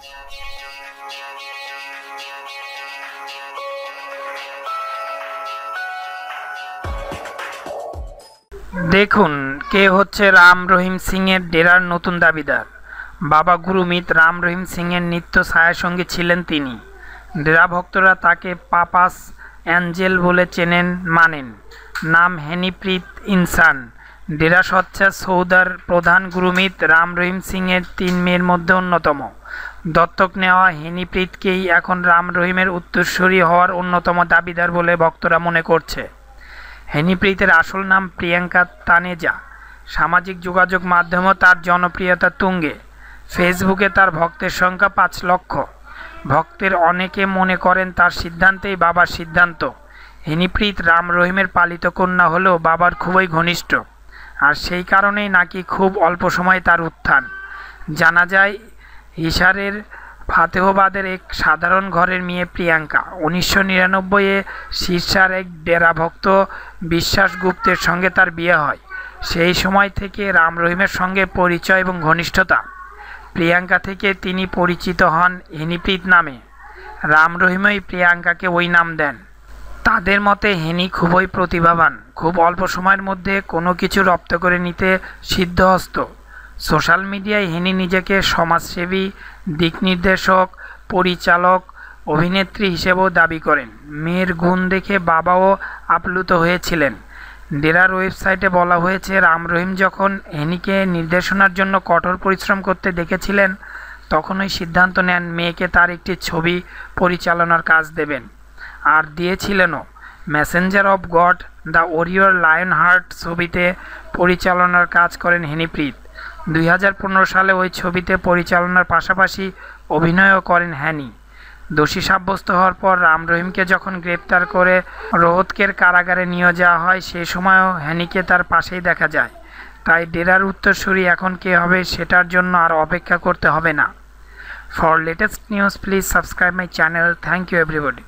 দেখুন কে হচ্ছে রাম রহিম সিংয়ের ডেরার নতুন দাবিদার বাবা গুরুমিত রাম রহিম সিংয়ের নিত্য ছায়াসঙ্গী ছিলেন তিনি ডেরা ভক্তরা তাকে পাপাস অ্যাঞ্জেল বলে চেনেন মানেন নাম হেনিপ্রীত ইনসান ডেরা সচ্চা সৌদার প্রধান গুরুমিত রাম রহিম সিংয়ের তিন মেয়ের মধ্যে অন্যতম দত্তক নেওয়া হিনিপ্রীতকেই এখন রাম রহিমের উত্তরসূরি হওয়ার অন্যতম দাবিদার বলে ভক্তরা মনে করছে হেনিপ্রীতের আসল নাম প্রিয়াঙ্কা তানেজা সামাজিক যোগাযোগ মাধ্যমেও তার জনপ্রিয়তা তুঙ্গে ফেসবুকে তার ভক্তের সংখ্যা পাঁচ লক্ষ ভক্তের অনেকে মনে করেন তার সিদ্ধান্তেই বাবার সিদ্ধান্ত হিনিপ্রীত রাম রহিমের পালিত কন্যা হলেও বাবার খুবই ঘনিষ্ঠ আর সেই কারণেই নাকি খুব অল্প সময়ে তার উত্থান জানা যায় ইশারের ফাতেহবাদের এক সাধারণ ঘরের মেয়ে প্রিয়াঙ্কা উনিশশো নিরানব্বইয়ে শীর্ষার এক ডেরাভক্ত বিশ্বাস গুপ্তের সঙ্গে তার বিয়ে হয় সেই সময় থেকে রাম রহিমের সঙ্গে পরিচয় এবং ঘনিষ্ঠতা প্রিয়াঙ্কা থেকে তিনি পরিচিত হন হেনিপ্রীত নামে রাম রহিমই প্রিয়াঙ্কাকে ওই নাম দেন তাদের মতে হেনি খুবই প্রতিভাবান খুব অল্প সময়ের মধ্যে কোনো কিছু রপ্ত করে নিতে সিদ্ধহস্ত সোশ্যাল মিডিয়ায় হিনি নিজেকে সমাজসেবী দিক নির্দেশক পরিচালক অভিনেত্রী হিসেবেও দাবি করেন মেয়ের গুণ দেখে বাবাও আপ্লুত হয়েছিলেন ডেরার ওয়েবসাইটে বলা হয়েছে রাম রহিম যখন হেনিকে নির্দেশনার জন্য কঠোর পরিশ্রম করতে দেখেছিলেন তখনই সিদ্ধান্ত নেন মেয়েকে তার একটি ছবি পরিচালনার কাজ দেবেন আর দিয়েছিলেনও Messenger of God the Warrior Lion Heart ছবিতে পরিচালনার কাজ করেন হেনিপ্রীত দুই সালে ওই ছবিতে পরিচালনার পাশাপাশি অভিনয়ও করেন হ্যানি দোষী সাব্যস্ত হওয়ার পর রাম রহিমকে যখন গ্রেপ্তার করে রোহতকের কারাগারে নিয়ে যাওয়া হয় সে সময়ও হ্যানিকে তার পাশেই দেখা যায় তাই ডেরার উত্তরসূরি এখন কে হবে সেটার জন্য আর অপেক্ষা করতে হবে না for latest news please subscribe my channel thank you everybody